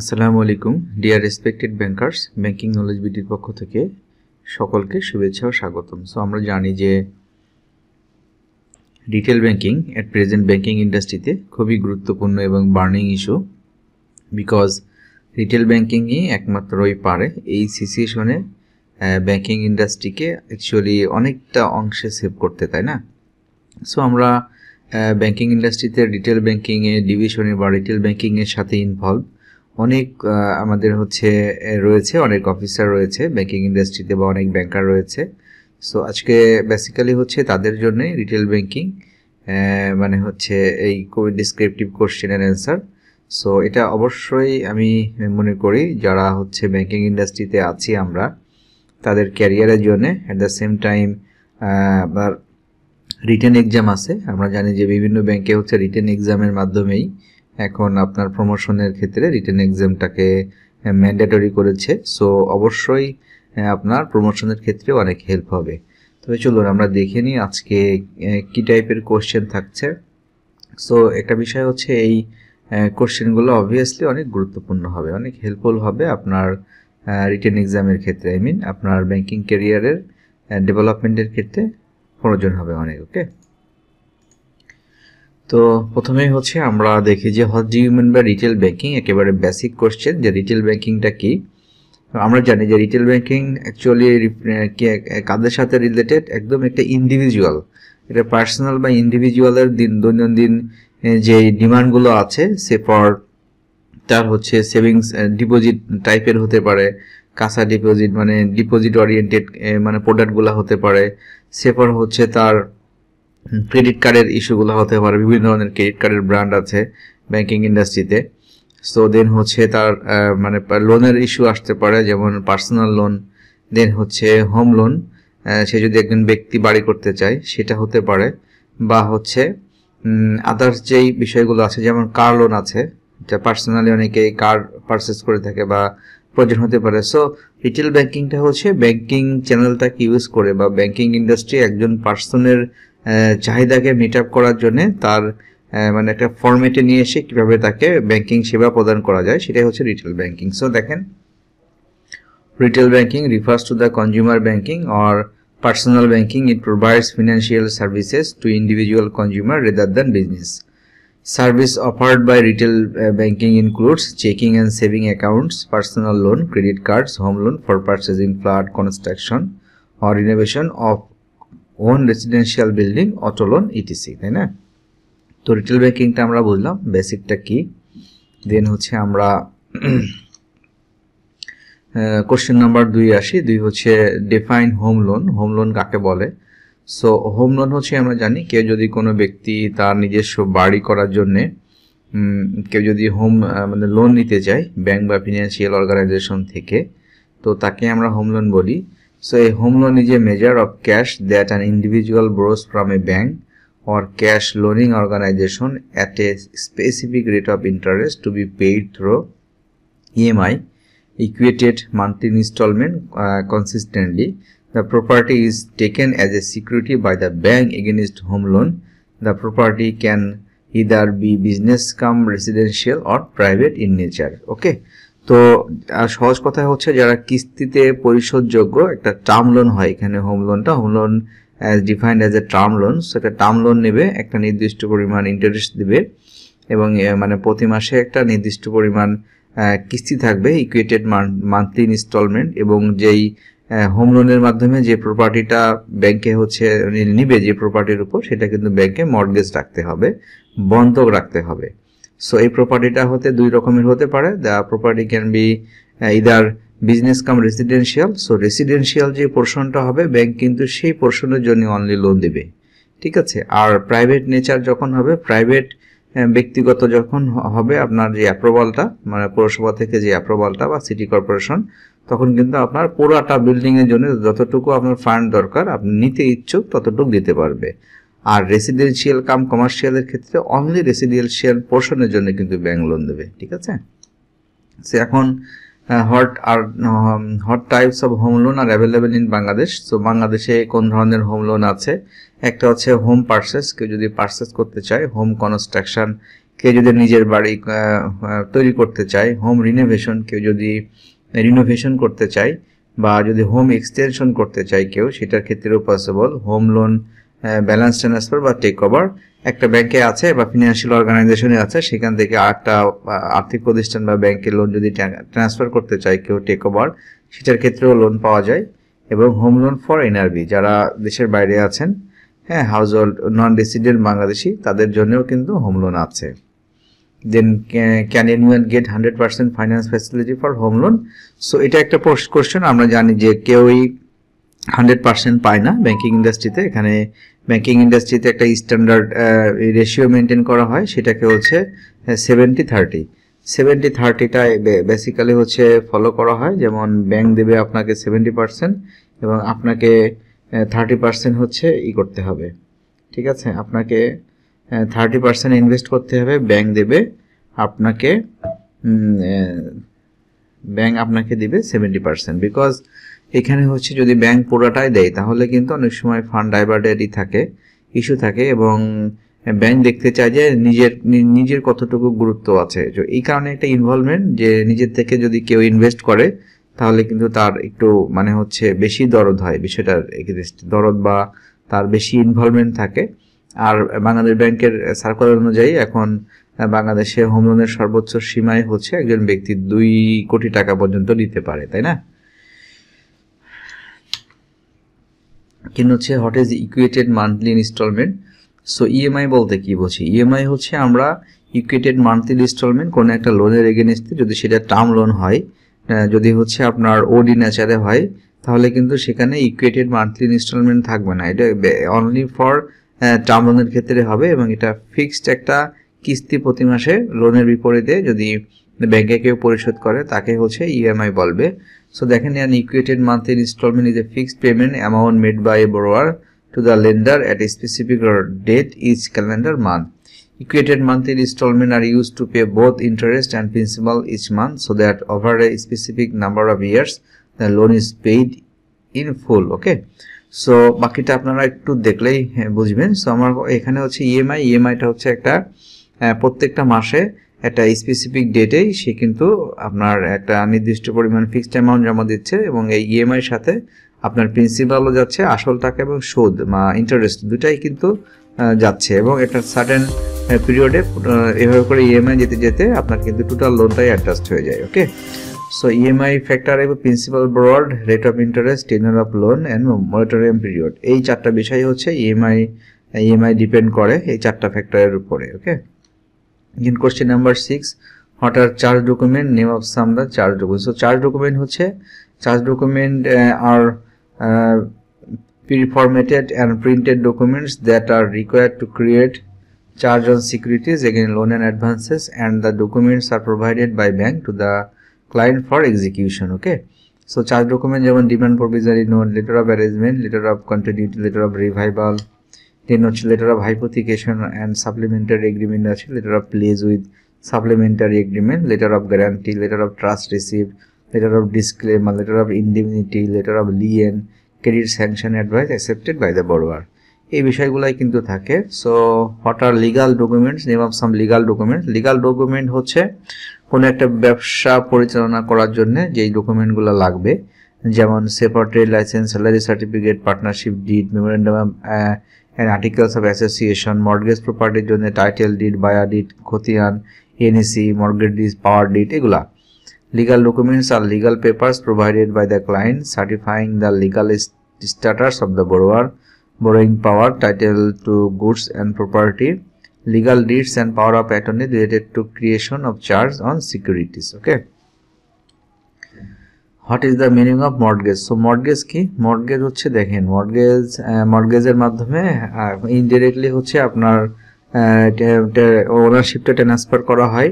আসসালামু আলাইকুম dear respected bankers banking knowledge বিডির পক্ষ থেকে সকলকে শুভেচ্ছা ও স্বাগতম সো আমরা জানি যে retail banking at present banking ইন্ডাস্ট্রিতে খুবই গুরুত্বপূর্ণ এবং বার্নিং ইস্যু বিকজ রিটেল ব্যাংকিংই একমাত্রই পারে এই সিচুয়েশনে ব্যাংকিং ইন্ডাস্ট্রিকে অ্যাকচুয়ালি অনেকটা অংশে সেভ করতে তাই না সো আমরা ব্যাংকিং ইন্ডাস্ট্রিতে রিটেল ব্যাংকিংয়ে ডিভিশনে বা রিটেল ব্যাংকিংয়ের সাথে ইনভলভ অনেক আমাদের হচ্ছে রয়েছে অনেক অফিসার রয়েছে ব্যাংকিং ইন্ডাস্ট্রিতে বা অনেক ব্যাংকার রয়েছে সো আজকে বেসিক্যালি হচ্ছে তাদের জন্য রিটেল ব্যাংকিং মানে হচ্ছে এই কোভিড ডিসক্রিপটিভ কোশ্চেনের অ্যান্সার সো এটা অবশ্যই আমি মনে করি যারা হচ্ছে ব্যাংকিং ইন্ডাস্ট্রিতে আছি আমরা তাদের ক্যারিয়ারের জন্য অ্যাট দ্য সেম টাইম আবার রিটার্ন এক্সাম আছে আমরা জানি যে বিভিন্ন ব্যাংকে হচ্ছে রিটার্ন এক্সামের মাধ্যমেই এখন আপনার প্রমোশনের ক্ষেত্রে রিটার্ন এক্সামটাকে ম্যান্ডেটরি করেছে সো অবশ্যই আপনার প্রমোশনের ক্ষেত্রে অনেক হেল্প হবে তবে চলুন আমরা দেখে নিই আজকে কী টাইপের কোশ্চেন থাকছে সো একটা বিষয় হচ্ছে এই কোশ্চেনগুলো অবভিয়াসলি অনেক গুরুত্বপূর্ণ হবে অনেক হেল্পফুল হবে আপনার রিটার্ন এক্সামের ক্ষেত্রে আই মিন আপনার ব্যাংকিং ক্যারিয়ারের ডেভেলপমেন্টের ক্ষেত্রে প্রয়োজন হবে অনেক ওকে তো প্রথমেই হচ্ছে আমরা দেখি যে হট ডু ইউ মিন বা রিটেল ব্যাংকিং একেবারে বেসিক কোশ্চেন যে রিটেল ব্যাংকিংটা কী আমরা জানি যে রিটেল ব্যাংকিং অ্যাকচুয়ালি কাদের সাথে রিলেটেড একদম একটা ইন্ডিভিজুয়াল এটা পার্সোনাল বা ইন্ডিভিজুয়ালের দিন দৈনন্দিন যে ডিমান্ডগুলো আছে সে ফর তার হচ্ছে সেভিংস ডিপোজিট টাইপের হতে পারে কাঁচা ডিপোজিট মানে ডিপোজিট ওরিয়েন্টেড মানে প্রোডাক্টগুলো হতে পারে সে ফর হচ্ছে তার ক্রেডিট কার্ডের ইস্যুগুলো হতে পারে বিভিন্ন ধরনের ক্রেডিট কার্ডের ব্র্যান্ড আছে ব্যাংকিং ইন্ডাস্ট্রিতে সো দেন হচ্ছে তার মানে লোনের ইস্যু আসতে পারে যেমন পার্সোনাল লোন দেন হচ্ছে হোম লোন সে যদি একজন ব্যক্তি বাড়ি করতে চায় সেটা হতে পারে বা হচ্ছে আদার্স যেই বিষয়গুলো আছে যেমন কার লোন আছে যা পার্সোনালি অনেকে কার পারচেস করে থাকে বা প্রয়োজন হতে পারে সো রিটেল ব্যাংকিংটা হচ্ছে ব্যাংকিং চ্যানেলটাকে ইউজ করে বা ব্যাংকিং ইন্ডাস্ট্রি একজন পার্সনের চাহিদাকে মিট আপ করার জন্যে তার মানে একটা ফর্মেটে নিয়ে এসে কীভাবে তাকে ব্যাংকিং সেবা প্রদান করা যায় সেটাই হচ্ছে রিটেল ব্যাংকিং সো দেখেন retail banking refers to the consumer banking or personal banking it provides financial services to individual consumer rather than business service offered by retail banking includes checking and saving accounts personal loan credit cards home loan for purchasing flat construction or renovation of own residential building auto loan etc তাই না তো retail ব্যাংকিংটা আমরা বুঝলাম বেসিকটা কি দেন হচ্ছে আমরা question number দুই আসি দুই হচ্ছে define home loan home loan কাকে বলে সো হোম লোন হচ্ছে আমরা জানি কেউ যদি কোনো ব্যক্তি তার নিজস্ব বাড়ি করার জন্যে কেউ যদি হোম মানে লোন নিতে চায় ব্যাংক বা ফিনান্সিয়াল অর্গানাইজেশন থেকে তো তাকে আমরা হোম লোন বলি So a home loan is a measure of cash that an individual borrows from a bank or cash loaning organization at a specific rate of interest to be paid through EMI equated monthly installment uh, consistently. The property is taken as a security by the bank against home loan. The property can either be business come residential or private in nature. Okay. তো সহজ কথা হচ্ছে যারা কিস্তিতে পরিশোধযোগ্য একটা term loan হয় এখানে home লোনটা home loan as defined as a term loan সেটা টার্ম লোন নেবে একটা নির্দিষ্ট পরিমাণ ইন্টারেস্ট দেবে এবং মানে প্রতি মাসে একটা নির্দিষ্ট পরিমাণ কিস্তি থাকবে ইকুয়েটেড মান্থলি ইনস্টলমেন্ট এবং যেই হোম লোনের মাধ্যমে যে প্রপার্টিটা ব্যাংকে হচ্ছে নিবে যে প্রপার্টির উপর সেটা কিন্তু ব্যাংকে মর্গেজ রাখতে হবে বন্ধক রাখতে হবে সো এই প্রপার্টিটা হতে দুই রকমের হতে পারে the property can be either business cum residential so residential যে পোর্শনটা হবে ব্যাংক কিন্তু সেই পোর্শনের জন্য অনলি লোন দেবে ঠিক আছে আর প্রাইভেট নেচার যখন হবে প্রাইভেট uh, ব্যক্তিগত যখন হবে আপনার যে অ্যাপ্রুভালটা মানে পৌরসভা থেকে যে অ্যাপ্রুভালটা বা সিটি কর্পোরেশন তখন কিন্তু আপনার পুরোটা বিল্ডিংয়ের জন্য যতটুকু আপনার ফান্ড দরকার আপনি নিতে ইচ্ছুক ততটুকু দিতে পারবে আর রেসিডেন্সিয়াল কাম কমার্শিয়ালের ক্ষেত্রে অনলি রেসিডেন্সিয়াল পোর্শনের জন্য কিন্তু ব্যাংক লোন দেবে ঠিক আছে সে এখন what are what types of home loan are available in Bangladesh so বাংলাদেশে কোন ধরনের হোম লোন আছে একটা হচ্ছে হোম পার্সেস কেউ যদি পার্সেস করতে চায় হোম কনস্ট্রাকশন কেউ যদি নিজের বাড়ি তৈরি করতে চায় হোম রিনোভেশন কেউ যদি রিনোভেশন করতে চায় বা যদি হোম এক্সটেনশন করতে চায় কেউ সেটার ক্ষেত্রেও possible home loan balance transfer বা টেক ওভার একটা ব্যাংকে আছে বা ফিনান্সিয়াল অর্গানাইজেশনে আছে সেখান থেকে একটা আর্থিক প্রতিষ্ঠান বা ব্যাংকের লোন যদি ট্রান্সফার করতে চায় কেউ টেক ওভার সেটার ক্ষেত্রেও লোন পাওয়া যায় এবং হোম লোন ফর এনআরবি যারা দেশের বাইরে আছেন হ্যাঁ household non resident Bangladeshi তাদের জন্যও কিন্তু হোম লোন আছে then can anyone get hundred percent finance facility for home loan so এটা একটা কোশ্চেন আমরা জানি যে কেউই হান্ড্রেড পার্সেন্ট পায় না ব্যাঙ্কিং ইন্ডাস্ট্রিতে এখানে ব্যাঙ্কিং ইন্ডাস্ট্রিতে একটা স্ট্যান্ডার্ড রেশিও মেনটেন করা হয় সেটাকে হচ্ছে সেভেন্টি থার্টি সেভেন্টি থার্টিটা বেসিক্যালি হচ্ছে ফলো করা হয় যেমন ব্যাংক দেবে আপনাকে সেভেন্টি পার্সেন্ট এবং আপনাকে থার্টি পার্সেন্ট হচ্ছে ই করতে হবে ঠিক আছে আপনাকে থার্টি পার্সেন্ট ইনভেস্ট করতে হবে ব্যাংক দেবে আপনাকে ব্যাংক আপনাকে দেবে সেভেন্টি পার্সেন্ট বিকজ এখানে হচ্ছে যদি ব্যাংক পুরোটাই দেয় তাহলে কিন্তু অনেক সময় ফান্ড ডাইভার্টেরই থাকে ইস্যু থাকে এবং ব্যাংক দেখতে চায় যে নিজের নিজের কতটুকু গুরুত্ব আছে তো এই কারণে একটা ইনভলভমেন্ট যে নিজের থেকে যদি কেউ ইনভেস্ট করে তাহলে কিন্তু তার একটু মানে হচ্ছে বেশি দরদ হয় বিষয়টার দরদ বা তার বেশি ইনভলভমেন্ট থাকে আর বাংলাদেশ ব্যাংকের সার্কুলার অনুযায়ী এখন বাংলাদেশে হোম লোনের সর্বোচ্চ সীমায় হচ্ছে একজন ব্যক্তি দুই কোটি টাকা পর্যন্ত নিতে পারে তাই না কেন হচ্ছে what is equated monthly instalment so EMI বলতে কি বলছি ইএমআই e হচ্ছে আমরা ইকুয়েটেড মান্থলি ইনস্টলমেন্ট কোনো একটা লোনের এগেনস্টে যদি সেটা টার্ম লোন হয় যদি হচ্ছে আপনার ওডি নেচারে হয় তাহলে কিন্তু সেখানে ইকুয়েটেড মান্থলি ইনস্টলমেন্ট থাকবে না এটা অনলি ফর টার্ম লোনের ক্ষেত্রে হবে এবং এটা ফিক্সড একটা কিস্তি প্রতি মাসে লোনের বিপরীতে যদি ব্যাংকে কেউ পরিশোধ করে তাকে হচ্ছে ইএমআই e বলবে So they can an equated monthly installment is a fixed payment amount made by a borrower to the lender at a specific date each calendar month. Equated monthly installment are used to pay both interest and principal each month so that over a specific number of years the loan is paid in full. Okay. So বাকিটা আপনারা একটু দেখলেই বুঝবেন so আমার এখানে হচ্ছে EMI ইএমআইটা হচ্ছে একটা প্রত্যেকটা মাসে একটা স্পেসিফিক ডেটেই সে কিন্তু আপনার একটা নির্দিষ্ট পরিমাণ ফিক্সড অ্যামাউন্ট জমা দিচ্ছে এবং এই ইএমআইয়ের সাথে আপনার প্রিন্সিপালও যাচ্ছে আসল টাকা এবং সুদ বা ইন্টারেস্ট দুটাই কিন্তু যাচ্ছে এবং একটা সার্টেন পিরিয়ডে এভাবে করে ইএমআই যেতে যেতে আপনার কিন্তু টোটাল লোনটাই অ্যাডজাস্ট হয়ে যায় ওকে সো ইএমআই ফ্যাক্টর এবং principal broad rate of interest tenor of loan and moratorium period এই চারটা বিষয় হচ্ছে ইএমআই ইএমআই ডিপেন্ড করে এই চারটা ফ্যাক্টরের উপরে ওকে In question number 6, what are charge document, name of some the charge document. So charge document hoche. charge document uh, are uh, pre-formatted and printed documents that are required to create charge on securities again loan and advances and the documents are provided by bank to the client for execution okay so charge document যেমন demand provisory note letter of arrangement letter of continuity letter of revival then হচ্ছে letter of hypothecation and supplementary agreement আছে letter of pledge with supplementary agreement letter of guarantee letter of trust receive letter of disclaimer letter of indemnity letter of lien credit sanction advice accepted by the borrower এই বিষয়গুলোই কিন্তু থাকে so what are legal documents name of some legal documents legal document হচ্ছে কোনো একটা ব্যবসা পরিচালনা করার জন্য যেই ডকুমেন্টগুলো লাগবে যেমন সেপার licence salary certificate partnership deed memorandum and articles of association, mortgage property jonne title deed, buyer deed, khotian, NEC, mortgage deed, power deed, egula. Legal documents are legal papers provided by the client certifying the legal status of the borrower, borrowing power, title to goods and property, legal deeds and power of attorney related to creation of charge on securities. Okay. What is the meaning of mortgage so mortgage কি mortgage হচ্ছে দেখেন mortgage মর্গেজের মাধ্যমে indirectly হচ্ছে আপনার ওনারশিপটা transfer করা হয়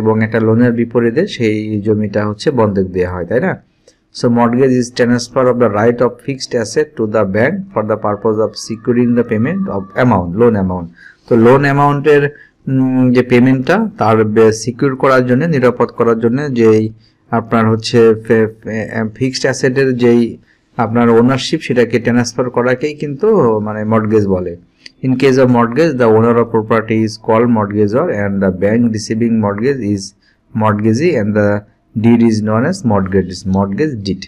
এবং একটা লোনের বিপরীতে সেই জমিটা হচ্ছে বন্ধক দেওয়া হয় তাই না so mortgage is transfer of the right of fixed asset to the bank for the purpose of securing the payment of amount loan amount তো লোন অ্যামাউন্টের যে পেমেন্টটা তার সিকিউর করার জন্য নিরাপদ করার জন্য যেই আপনার হচ্ছে ফিক্সড অ্যাসেটের যেই আপনার ওনারশিপ সেটাকে ট্রান্সফার করাকেই কিন্তু মানে মর্টগেজ বলে in case of mortgage the owner of property is call or and the bank receiving mortgage is mortgagee and the deed is known as mortgage mortgage deed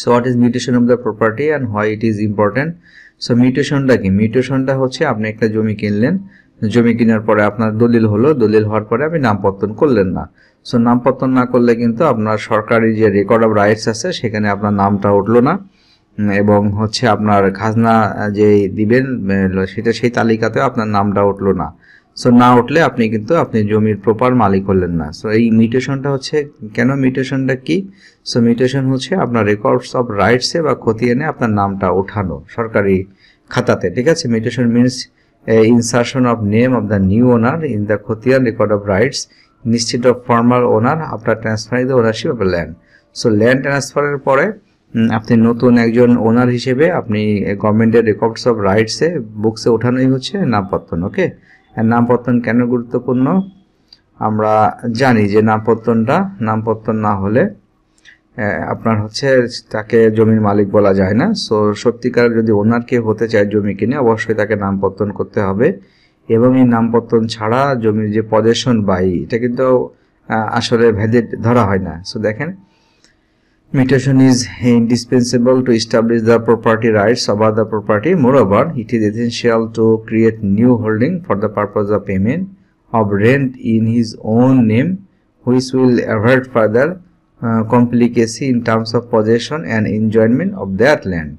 so what is mutation of the property and why it is important so মিউটেশনটা কি মিউটেশনটা হচ্ছে আপনি একটা জমি কিনলেন জমি কেনার পরে আপনার দলিল হলো দলিল হওয়ার পরে আপনি নামপত্তন করলেন না সো নামপত্তন না করলে কিন্তু আপনার সরকারি যে রেকর্ড অফ রাইটস আছে সেখানে আপনার নামটা উঠলো না এবং হচ্ছে আপনার খাজনা যে দিবেন সেটা সেই তালিকাতে আপনার নামটা উঠলো না সো না উঠলে আপনি কিন্তু আপনি জমির প্রপার মালিক করলেন না সো এই মিউটেশনটা হচ্ছে কেন মিউটেশনটা কি সো মিউটেশন হচ্ছে আপনার রেকর্ডস অফ রাইটসে বা খতিয়ে এনে আপনার নামটা ওঠানো সরকারি খাতাতে ঠিক আছে mutation means insertion of name of the new owner in the khatian record of rights নিশ্চিত of formal owner after transfer in the ownership of land so land ট্রান্সফারের পরে আপনি নতুন একজন ওনার হিসেবে আপনি গভর্নমেন্টের রেকর্ডস অফ রাইটসে বুকসে ওঠানোই হচ্ছে নামপত্তন ওকে নামপত্তন কেন গুরুত্বপূর্ণ আমরা জানি যে নামপত্তনটা নামপত্তন না হলে হ্যাঁ, আপনার হচ্ছে তাকে জমির মালিক বলা যায় না সো সত্যিকার যদি ওনার কে হতে চায় জমি কিনে অবশ্যই তাকে নামপত্তন করতে হবে এবং এই নামপত্তন ছাড়া জমির যে পজেশন বাই এটা কিন্তু আসলে ভেদে ধরা হয় না সো দেখেন mutation is indispensable to establish the property rights over the property moreover it is essential to create new holding for the purpose of payment of rent in his own name which will avoid further Uh, complicacy in terms of possession and enjoyment of that land.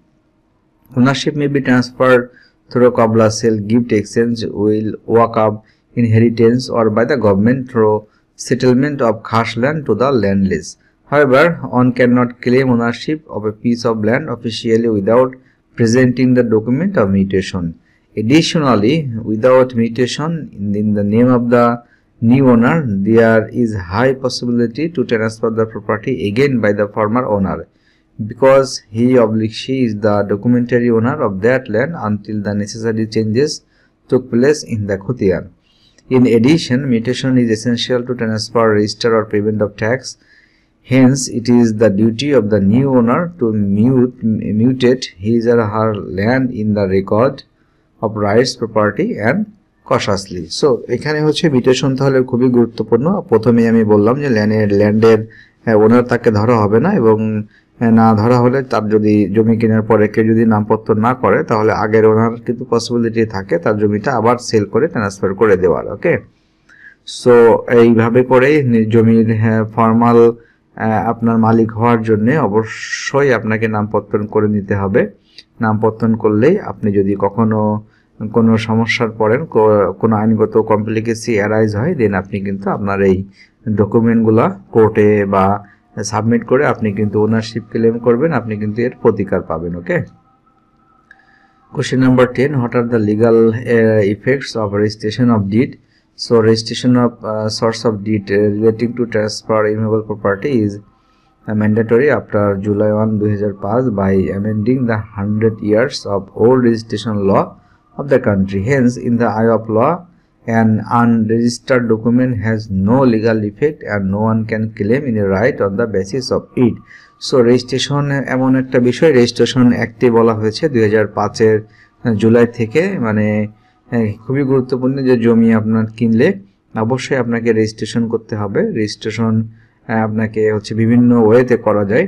Ownership may be transferred through Kabla sale, gift exchange, will, up, inheritance or by the government through settlement of cash land to the landless. However, one cannot claim ownership of a piece of land officially without presenting the document of mutation. Additionally, without mutation in, in the name of the new owner, there is high possibility to transfer the property again by the former owner because he or she is the documentary owner of that land until the necessary changes took place in the Khutiyan. In addition, mutation is essential to transfer, register or payment of tax. Hence, it is the duty of the new owner to mute, mutate his or her land in the record of rights, property and cautiously so এখানে হচ্ছে মিটেশন তাহলে খুবই গুরুত্বপূর্ণ প্রথমেই আমি বললাম যে ল্যান্ডের ল্যান্ডের ওনার তাকে ধরা হবে না এবং হ্যাঁ, না ধরা হলে তার যদি জমি কেনার পরে কেউ যদি নামপত্র না করে তাহলে আগের ওনার কিন্তু পসিবিলিটি থাকে তার জমিটা আবার সেল করে ট্রান্সফার করে দেওয়ার ওকে সো এইভাবে করে জমির ফর্মাল হ্যাঁ, আপনার মালিক হওয়ার জন্য অবশ্যই আপনাকে নামপত্রন করে নিতে হবে নামপত্তন করলেই আপনি যদি কখনো কোনো সমস্যার পড়েন কোনো আইনগত কমপ্লিকেসি অ্যারাইজ হয় দেন আপনি কিন্তু আপনার এই ডকুমেন্টগুলো কোর্টে বা সাবমিট করে আপনি কিন্তু ওনারশিপ ক্লেম করবেন আপনি কিন্তু এর প্রতিকার পাবেন okay question number ten what are the legal effects of registration of deed so registration of source of deed relating to transfer immovable property is mandatory after July one দু হাজার পাঁচ by amending the hundred years of old registration law of the country. Hence, in the eye of law, an unregistered document has no legal effect and no one can claim any right on the basis of it. So registration এমন একটা বিষয় registration অ্যাক্টে বলা হয়েছে দুই হাজার পাঁচের জুলাই থেকে মানে খুবই গুরুত্বপূর্ণ যে জমি আপনার কিনলে অবশ্যই আপনাকে রেজিস্ট্রেশন করতে হবে রেজিস্ট্রেশন আপনাকে হচ্ছে বিভিন্ন ওয়েতে করা যায়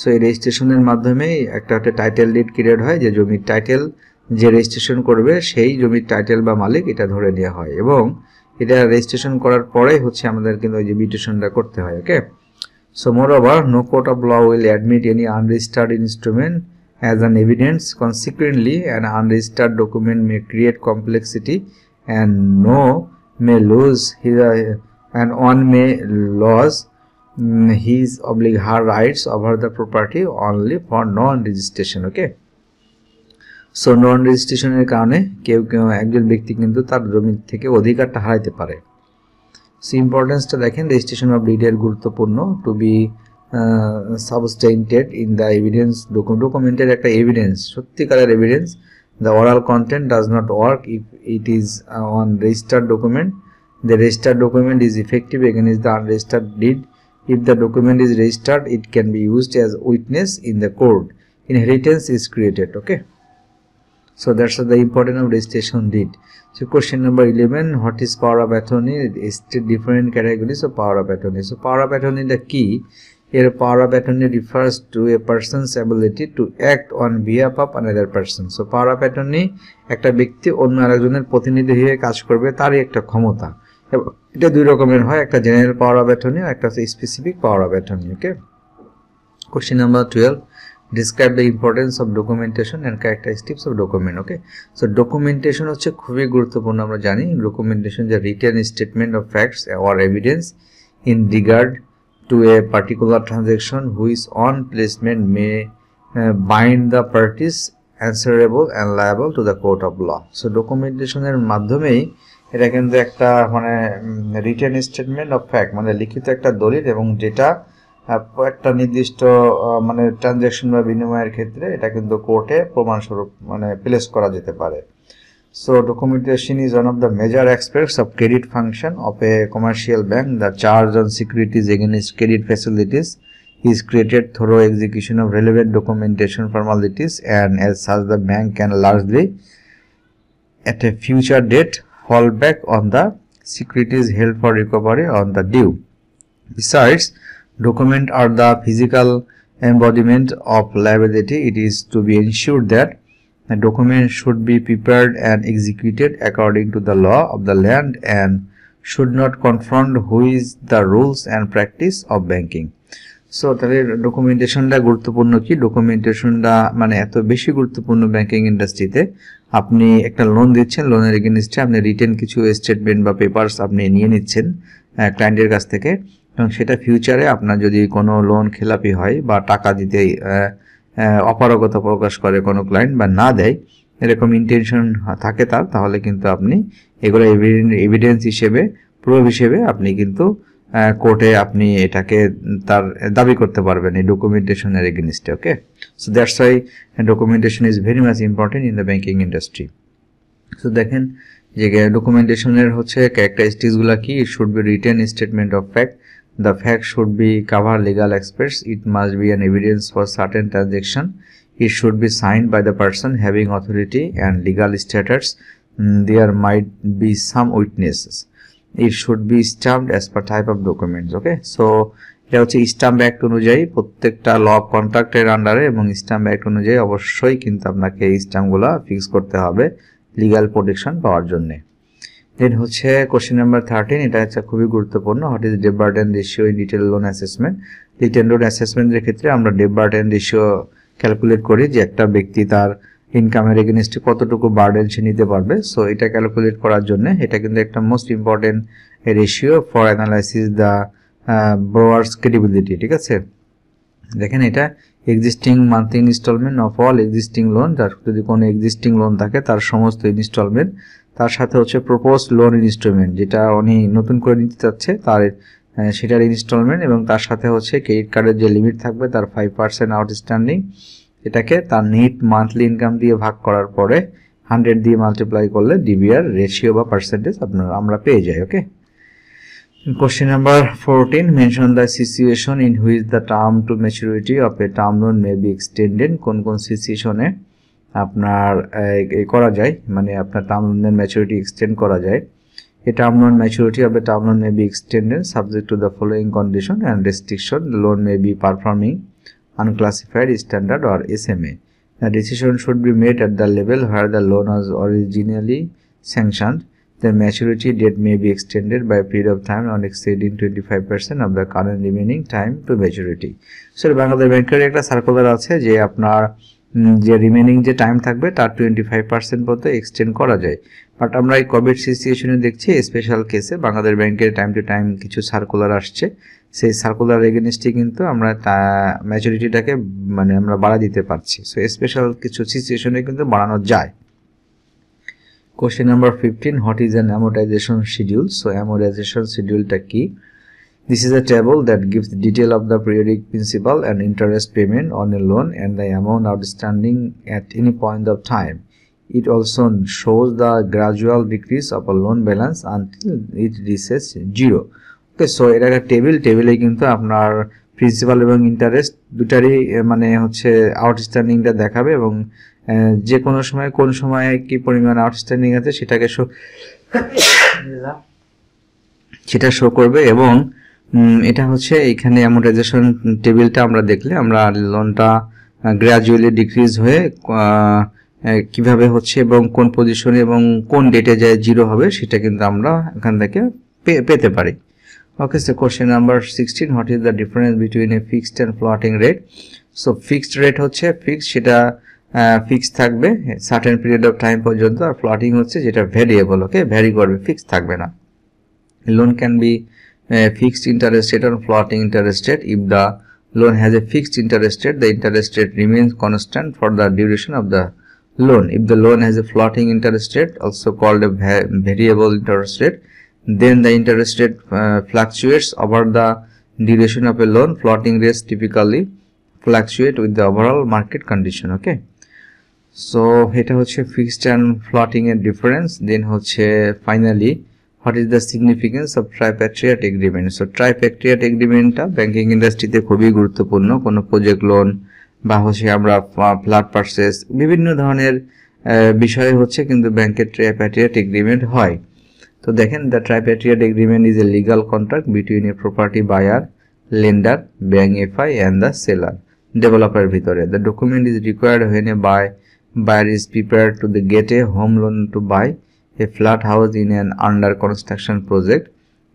সো এই রেজিস্ট্রেশনের মাধ্যমে একটা একটা টাইটেল ডিড ক্রিয়েট হয় যে জমির টাইটেল যে রেজিস্ট্রেশন করবে সেই জমির টাইটেল বা মালিক এটা ধরে নেওয়া হয় এবং এটা রেজিস্ট্রেশন করার পরে হচ্ছে আমাদের কিন্তু ওই যে মিউটেশনটা করতে হয় okay so moreover no court of law will admit any unregistered instrument as an evidence consequently an unregistered document may create complexity and no may lose his and on may lose his oblique her rights over the property only for non registration okay so non রেজিস্ট্রেশনের কারণে কেউ কেউ একজন ব্যক্তি কিন্তু তার জমি থেকে অধিকারটা হারাইতে পারে সো ইম্পর্টেন্সটা দেখেন রেজিস্ট্রেশন অফ ডিডের গুরুত্বপূর্ণ to be substantiated in the evidence ডকুমেন্টের একটা এভিডেন্স সত্যিকারের evidence the oral content does not work if it is unregistered document the registered document is effective against the unregistered deed if the document is registered it can be used as witness in the court inheritance is created okay So that's the important of registration deed. So question number 11, what is power of attorney? It's different categories of power of attorney. So power of attorney, the key, here power of attorney refers to a person's ability to act on behalf of another person. So power of attorney, একটা ব্যক্তি অন্য আরেকজনের প্রতিনিধি হয়ে কাজ করবে তারই একটা ক্ষমতা এটা দুই রকমের হয় একটা জেনারেল পাওয়ার অফ অ্যাটর্নি আর একটা হচ্ছে specific power of attorney okay question number twelve describe the importance of documentation and characteristics of document okay so documentation হচ্ছে খুবই গুরুত্বপূর্ণ আমরা জানি ডকুমেন্টেশন যে written statement of facts or evidence in regard to a particular transaction whose on placement may bind the parties answerable and liable to the court of law so ডকুমেন্টেশনের মাধ্যমেই এটা কিন্তু একটা মানে রিটার্ন স্টেটমেন্ট অফ ফ্যাক্ট মানে লিখিত একটা দলিল এবং ডেটা হ্যাঁ, একটা নির্দিষ্ট মানে ট্রানজ্যাকশন বা বিনিময়ের ক্ষেত্রে এটা কিন্তু কোর্টে প্রমাণস্বরূপ মানে প্লেস করা যেতে পারে so documentation is one of the major aspects of credit function of a commercial bank the charge on securities against credit facilities is created through execution of relevant documentation formalities and as such the bank can largely at a future date fall back on the securities held for recovery on the due besides document are the physical embodiment of liability it is to be ensured that the document should be prepared and executed according to the law of the land and should not confront who is the rules and practice of banking So, the documentation da so তাহলে ডকুমেন্টেশনটা গুরুত্বপূর্ণ কি ডকুমেন্টেশনটা মানে এত বেশি গুরুত্বপূর্ণ banking ইন্ডাস্ট্রিতে আপনি loan লোন দিচ্ছেন লোনের apni written kichu statement ba papers apni niye নিয়ে client er kach theke এবং সেটা ফিউচারে আপনার যদি কোনো লোন খেলাপি হয় বা টাকা দিতে অপারগতা প্রকাশ করে কোনো ক্লায়েন্ট বা না দেয় এরকম ইন্টেনশন থাকে তার তাহলে কিন্তু আপনি এগুলো এভিডেন্স হিসেবে প্রুফ হিসেবে আপনি কিন্তু কোর্টে আপনি এটাকে তার দাবি করতে পারবেন এই ডকুমেন্টেশনের এগেনিস্টে okay so that's why documentation is very much important in the banking industry so দেখেন যে ডকুমেন্টেশনের হচ্ছে ক্যারেক্টারিস্টিক্সগুলো কি should be written statement of fact The fact should be cover legal experts. It must be an evidence for certain transaction. It should be signed by the person having authority and legal status. There might be some witnesses. It should be stamped as per type of documents. Okay, so এটা হচ্ছে stamp act অনুযায়ী প্রত্যেকটা law of কন্ট্রাক্টের আন্ডারে এবং stamp act অনুযায়ী অবশ্যই কিন্তু আপনাকে এই স্ট্যাম্পগুলো ফিক্স করতে হবে লিগাল প্রোটেকশন পাওয়ার জন্যে দেন হচ্ছে কোশ্চেন নাম্বার থার্টিন এটা হচ্ছে খুবই গুরুত্বপূর্ণ what is debt burden ratio in detail loan assessment detail loan অ্যাসেসমেন্টের ক্ষেত্রে আমরা ডেপ বার্টেন রেশিও ক্যালকুলেট করি যে একটা ব্যক্তি তার ইনকামের এগেনস্টে কতটুকু বার্ডেন সে নিতে পারবে সো এটা ক্যালকুলেট করার জন্য এটা কিন্তু একটা most important ratio for analysis the borrower's credibility ঠিক আছে দেখেন এটা existing monthly instalment of all existing loan যার যদি কোনো এক্সিস্টিং লোন থাকে তার সমস্ত ইনস্টলমেন্ট তার সাথে হচ্ছে প্রপোজ লোন ইনস্টলমেন্ট যেটা উনি নতুন করে নিতে চাচ্ছে তার সেটার ইনস্টলমেন্ট এবং তার সাথে হচ্ছে ক্রেডিট কার্ডের যে লিমিট থাকবে তার ফাইভ পার্সেন্ট আউটস্ট্যান্ডিং এটাকে তার নেট মান্থলি ইনকাম দিয়ে ভাগ করার পরে হান্ড্রেড দিয়ে মাল্টিপ্লাই করলে ডিবিআর রেশিও বা পার্সেন্টেজ আপনার আমরা পেয়ে যাই okay question number fourteen mention the situation in which the term to maturity of a term loan may be extended কোন কোন সিচুয়েশনে আপনার করা যায় মানে আপনার টার্ম লোনের ম্যাচুরিটি এক্সটেন্ড করা যায় a term loan maturity of the term loan may be extended subject to the following condition and restriction loan may be performing unclassified standard or S M A decision should be made at the level where the loan as originally the maturity date may be extended by period of time on exceeding twenty five percent of the current remaining time to maturity So, Bangladesh ব্যাংকের একটা circular আছে যে আপনার যে remaining যে time থাকবে তার twenty five percent পর্যন্ত এক্সটেন্ড করা যায় বাট আমরা এই কোভিড সিচুয়েশনে দেখছি স্পেশাল কেসে বাংলাদেশ ব্যাংকের টাইম টু টাইম কিছু সার্কুলার আসছে সেই সার্কুলার এগেনস্টে কিন্তু আমরা তা ম্যাচুরিটিটাকে মানে আমরা বাড়া দিতে পারছি সো স্পেশাল কিছু সিচুয়েশনে কিন্তু বাড়ানো যায় question number fifteen what is an amortisation schedule so amortisation শিডিউলটা কী This is a table that gives the detail of the periodic principal and interest payment on a loan and the amount outstanding at any point of time. It also shows the gradual decrease of a loan balance until it reaches zero. Okay, okay so এটা একটা table টেবিলে কিন্তু আপনার principal এবং interest দুটারই মানে হচ্ছে আউটস্ট্যান্ডিংটা দেখাবে এবং যে কোনো সময় কোন সময়ে কি পরিমাণ আউটস্ট্যান্ডিং আছে সেটাকে শো সেটা শো করবে এবং এটা হচ্ছে এখানে অ্যামোটাইজেশন টেবিলটা আমরা দেখলে আমরা লোনটা গ্র্যাজুয়ালি ডিক্রিজ হয়ে কিভাবে হচ্ছে এবং কোন পজিশনে এবং কোন ডেটে যায় জিরো হবে সেটা কিন্তু আমরা এখান থেকে পেতে পারি ওকে সে question number sixteen what is the difference between a fixed and floating rate so fixed rate হচ্ছে ফিক্সড সেটা ফিক্স থাকবে সার্টেন পিরিয়ড অফ টাইম পর্যন্ত আর ফ্লটিং হচ্ছে যেটা ভ্যারিয়েবল ওকে ভ্যারি করবে ফিক্সড থাকবে না loan can be fixed interest rate on floating interest rate if the loan has a fixed interest rate the interest rate remains constant for the duration of the loan if the loan has a floating interest rate also called a variable interest rate then the interest rate fluctuates over the duration of a loan floating rates typically fluctuate with the overall market condition okay so এটা হচ্ছে fixed and floating এর difference then হচ্ছে finally what is the significance of tripartite agreement so tripartite এগ্রিমেন্টটা banking ইন্ডাস্ট্রিতে খুবই গুরুত্বপূর্ণ কোনো project loan বা হচ্ছে আমরা ফ্ল্যাট পার্সেস বিভিন্ন ধরনের বিষয় হচ্ছে কিন্তু ব্যাংকের ট্রাইপ্যাট্রিয়াট এগ্রিমেন্ট হয় তো দেখেন the tripartite agreement is a legal contract between a property buyer lender bank FI and the seller ডেভেলপারের ভিতরে দ্য ডকুমেন্ট ইজ রিকোয়ার্ড হয়ে by buyer is prepare to the get a home loan to buy a flat house in an under construction project.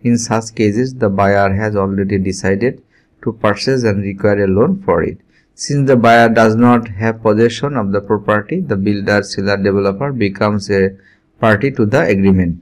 In such cases, the buyer has already decided to purchase and require a loan for it. Since the buyer does not have possession of the property, the builder, seller, developer becomes a party to the agreement.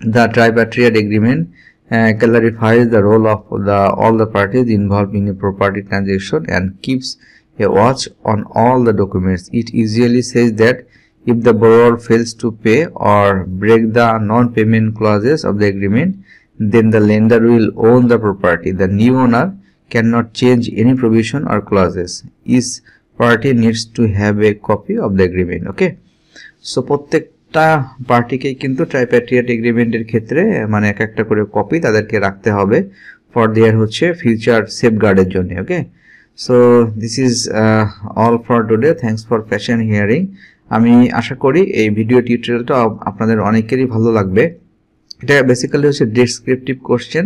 The tripartite agreement uh, clarifies the role of the all the parties involved in a property transaction and keeps a watch on all the documents. It usually says that if the borrower fails to pay or break the non-payment clauses of the agreement, then the lender will own the property. The new owner cannot change any provision or clauses. Each party needs to have a copy of the agreement. Okay. So প্রত্যেকটা পার্টিকে কিন্তু ট্রাইপ্যাট্রিয়েট এগ্রিমেন্টের ক্ষেত্রে মানে এক একটা করে copy তাদেরকে রাখতে হবে ফর দেয়ার হচ্ছে ফিউচার সেফগার্ডের জন্য okay so this is all for today thanks for patient hearing আমি আশা করি এই ভিডিও টিউটোরিয়ালটা আপনাদের অনেকেরই ভালো লাগবে এটা বেসিক্যালি হচ্ছে ডিসক্রিপটিভ কোশ্চেন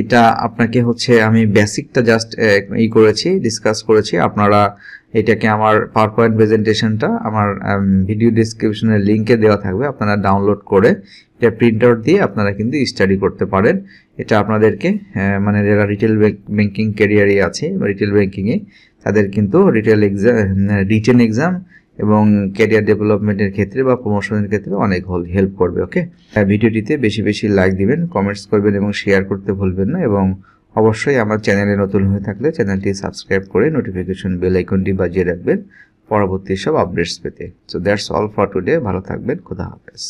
এটা আপনাকে হচ্ছে আমি বেসিকটা জাস্ট ই করেছি ডিসকাস করেছি আপনারা এটাকে আমার পাওয়ার পয়েন্ট প্রেজেন্টেশনটা আমার ভিডিও ডিসক্রিপশনের লিঙ্কে দেওয়া থাকবে আপনারা ডাউনলোড করে এটা প্রিন্ট আউট দিয়ে আপনারা কিন্তু স্টাডি করতে পারেন এটা আপনাদেরকে মানে যারা রিটেল ব্যাঙ্কিং ক্যারিয়ারে আছে রিটেল ব্যাঙ্কিংয়ে তাদের কিন্তু রিটেল এক্সাম রিটেন এক্সাম এবং ক্যারিয়ার ডেভেলপমেন্টের ক্ষেত্রে বা প্রমোশনের ক্ষেত্রে অনেক হেল্প করবে ওকে ভিডিওটিতে বেশি বেশি লাইক দিবেন কমেন্টস করবেন এবং শেয়ার করতে ভুলবেন না এবং অবশ্যই আমার চ্যানেলে নতুন হয়ে থাকলে চ্যানেলটি সাবস্ক্রাইব করে নোটিফিকেশন বেল আইকনটি বাজিয়ে রাখবেন পরবর্তী সব আপডেটস পেতে so that's all for today ভালো থাকবেন খোদা হাফেজ